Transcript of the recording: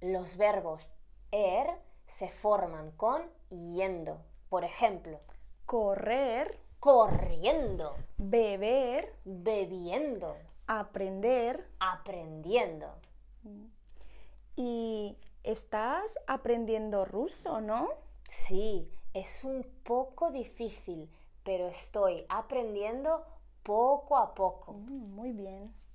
los verbos er se forman con yendo. Por ejemplo, correr, corriendo, beber, bebiendo, aprender, aprendiendo. Y estás aprendiendo ruso, ¿no? Sí, es un poco difícil, pero estoy aprendiendo poco a poco. Mm, muy bien.